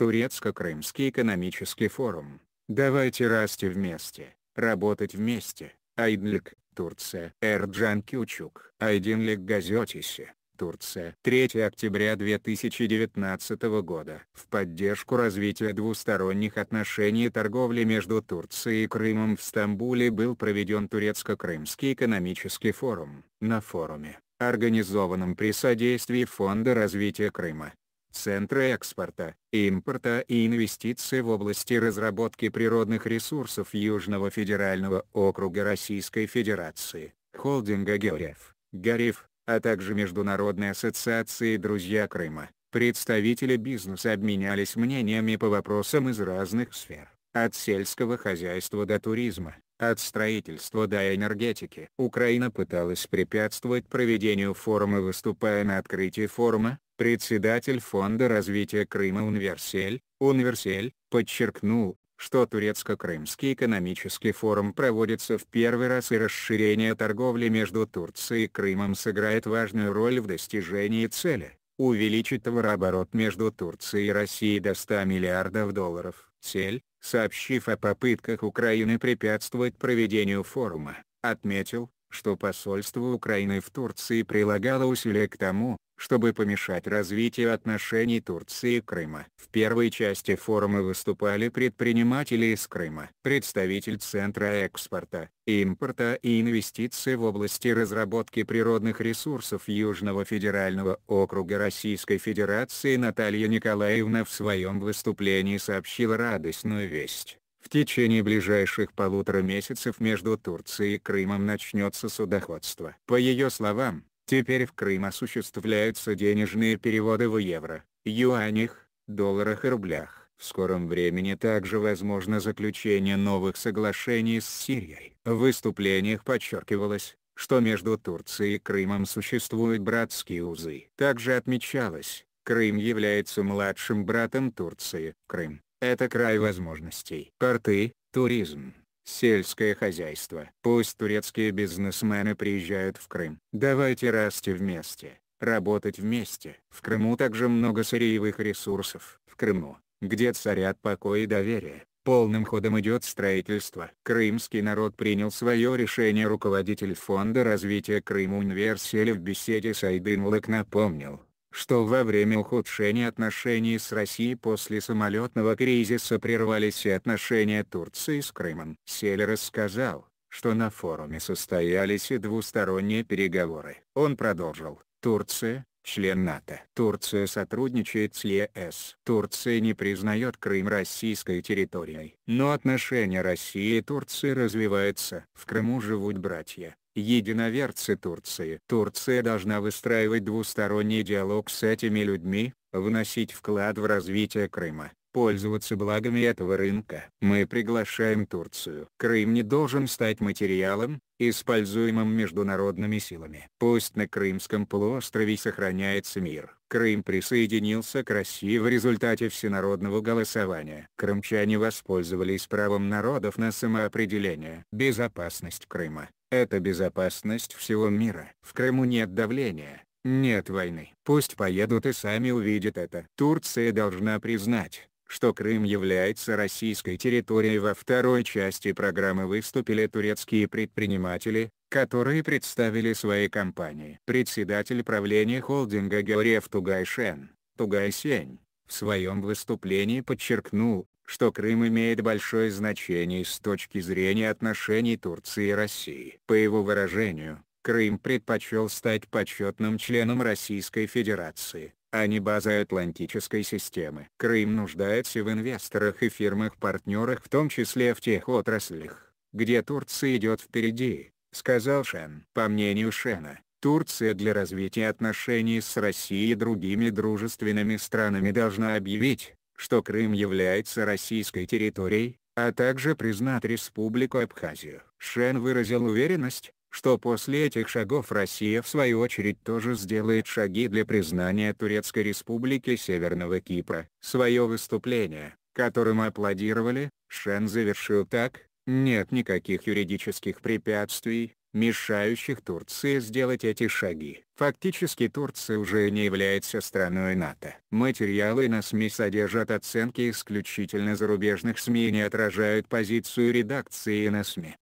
Турецко-Крымский экономический форум. Давайте расти вместе, работать вместе. Айдлик, Турция. Эрджан Кючук. Айдинлик Газетиси. Турция. 3 октября 2019 года. В поддержку развития двусторонних отношений и торговли между Турцией и Крымом в Стамбуле был проведен Турецко-Крымский экономический форум. На форуме, организованном при содействии Фонда развития Крыма, центры экспорта, импорта и инвестиций в области разработки природных ресурсов Южного федерального округа Российской Федерации, холдинга Георев, Гариф, а также Международной ассоциации «Друзья Крыма». Представители бизнеса обменялись мнениями по вопросам из разных сфер, от сельского хозяйства до туризма, от строительства до энергетики. Украина пыталась препятствовать проведению форума выступая на открытии форума, Председатель Фонда развития Крыма Универсель, Универсель, подчеркнул, что Турецко-Крымский экономический форум проводится в первый раз и расширение торговли между Турцией и Крымом сыграет важную роль в достижении цели – увеличить товарооборот между Турцией и Россией до 100 миллиардов долларов. Цель, сообщив о попытках Украины препятствовать проведению форума, отметил, что посольство Украины в Турции прилагало усилия к тому, чтобы помешать развитию отношений Турции и Крыма. В первой части форума выступали предприниматели из Крыма. Представитель Центра экспорта, импорта и инвестиций в области разработки природных ресурсов Южного федерального округа Российской Федерации Наталья Николаевна в своем выступлении сообщила радостную весть в течение ближайших полутора месяцев между Турцией и Крымом начнется судоходство. По ее словам, теперь в Крым осуществляются денежные переводы в евро, юанях, долларах и рублях. В скором времени также возможно заключение новых соглашений с Сирией. В выступлениях подчеркивалось, что между Турцией и Крымом существуют братские узы. Также отмечалось, Крым является младшим братом Турции. Крым это край возможностей. Порты, туризм, сельское хозяйство. Пусть турецкие бизнесмены приезжают в Крым. Давайте расти вместе, работать вместе. В Крыму также много сырьевых ресурсов. В Крыму, где царят покой и доверие, полным ходом идет строительство. Крымский народ принял свое решение руководитель Фонда развития Крыма Универсель в беседе с Айдын Лык напомнил что во время ухудшения отношений с Россией после самолетного кризиса прервались и отношения Турции с Крымом. Селлер рассказал, что на форуме состоялись и двусторонние переговоры. Он продолжил, Турция, член НАТО. Турция сотрудничает с ЕС. Турция не признает Крым российской территорией. Но отношения России и Турции развиваются. В Крыму живут братья единоверцы Турции. Турция должна выстраивать двусторонний диалог с этими людьми, вносить вклад в развитие Крыма, пользоваться благами этого рынка. Мы приглашаем Турцию. Крым не должен стать материалом, используемым международными силами. Пусть на Крымском полуострове сохраняется мир. Крым присоединился к России в результате всенародного голосования. Крымчане воспользовались правом народов на самоопределение. Безопасность Крыма это безопасность всего мира. В Крыму нет давления, нет войны. Пусть поедут и сами увидят это. Турция должна признать, что Крым является российской территорией. Во второй части программы выступили турецкие предприниматели, которые представили свои компании. Председатель правления холдинга Георгиев Тугайшен, Тугайсень, в своем выступлении подчеркнул, что Крым имеет большое значение с точки зрения отношений Турции и России. По его выражению, Крым предпочел стать почетным членом Российской Федерации, а не базой Атлантической системы. Крым нуждается в инвесторах и фирмах-партнерах в том числе в тех отраслях, где Турция идет впереди, сказал Шен. По мнению Шена, Турция для развития отношений с Россией и другими дружественными странами должна объявить, что Крым является российской территорией, а также признать Республику Абхазию. Шен выразил уверенность, что после этих шагов Россия в свою очередь тоже сделает шаги для признания Турецкой Республики Северного Кипра. Свое выступление, которым аплодировали, Шен завершил так, нет никаких юридических препятствий, мешающих Турции сделать эти шаги. Фактически Турция уже не является страной НАТО. Материалы на СМИ содержат оценки исключительно зарубежных СМИ и не отражают позицию редакции на СМИ.